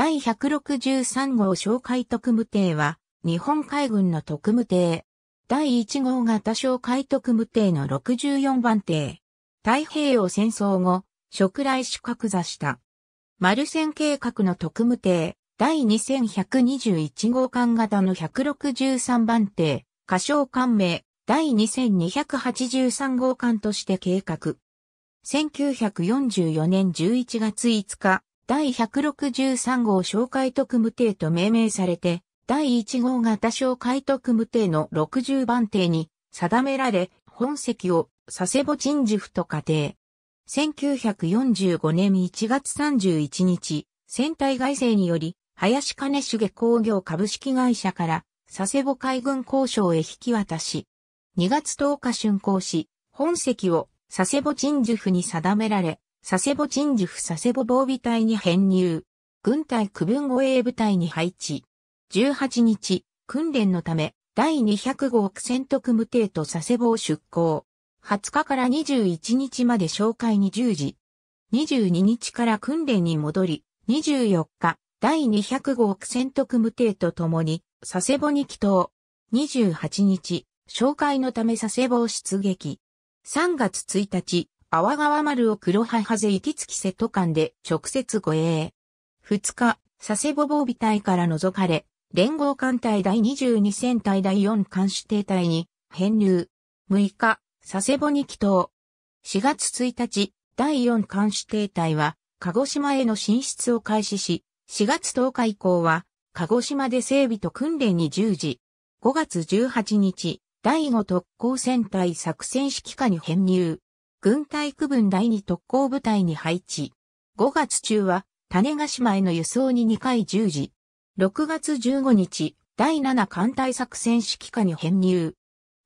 第163号哨戒特務艇は、日本海軍の特務艇。第1号型哨戒特務艇の64番艇。太平洋戦争後、植来種格座した。丸線計画の特務艇、第2121号艦型の163番艇、仮称艦名、第2283号艦として計画。1944年11月5日、第163号紹介特務艇と命名されて、第1号型紹介特務艇の60番艇に定められ、本籍を佐世保鎮守府と仮定。1945年1月31日、船体外勢により、林金重工業株式会社から佐世保海軍交渉へ引き渡し、2月10日竣工し、本籍を佐世保鎮守府に定められ、佐世保鎮守府佐世保防備隊に編入。軍隊区分護衛部隊に配置。18日、訓練のため、第205億戦特務艇と佐世保を出港。20日から21日まで紹介に10時。22日から訓練に戻り、24日、第205億戦特務艇と共に、佐世保に帰投。28日、紹介のため佐世保を出撃。3月1日、阿波川丸を黒葉ハゼ行きつき瀬戸間で直接護衛。二日、佐世保防備隊から除かれ、連合艦隊第22戦隊第4艦指定隊に編入。6日、佐世保に帰島。4月1日、第4艦指定隊は、鹿児島への進出を開始し、4月10日以降は、鹿児島で整備と訓練に従事。5月18日、第5特攻戦隊作戦指揮下に編入。軍隊区分第2特攻部隊に配置。5月中は、種ヶ島への輸送に2回従事。時。6月15日、第7艦隊作戦指揮下に編入。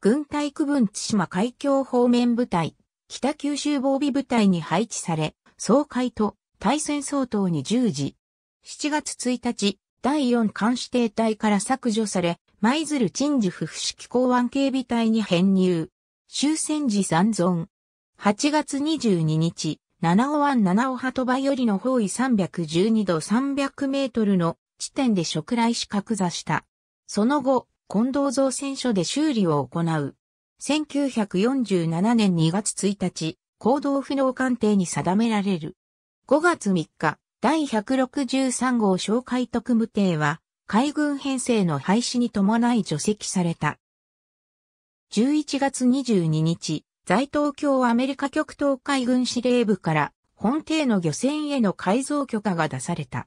軍隊区分津島海峡方面部隊、北九州防備部隊に配置され、総会と対戦相当に従事。時。7月1日、第4艦指定隊から削除され、舞鶴鎮守府府式港湾警備隊に編入。終戦時残存。8月22日、七尾湾七尾鳩場よりの方位312度300メートルの地点で食来し格座した。その後、近藤造船所で修理を行う。1947年2月1日、行動不能鑑定に定められる。5月3日、第163号紹介特務艇は、海軍編成の廃止に伴い除籍された。11月22日、在東京アメリカ極東海軍司令部から本艇の漁船への改造許可が出された。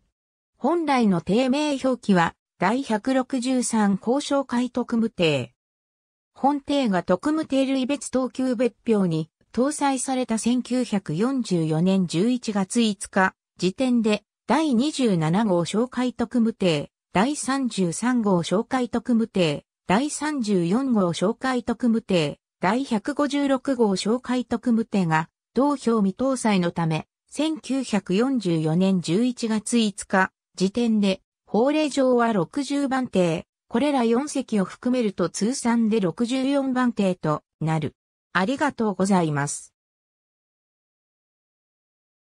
本来の定名表記は第163交渉会特務艇。本艇が特務艇類別等級別表に搭載された1944年11月5日時点で第27号紹介特務艇、第33号紹介特務艇、第34号紹介特務艇、第156号紹介特務手が、同票未搭載のため、1944年11月5日、時点で、法令上は60番艇、これら4隻を含めると通算で64番艇となる。ありがとうございます。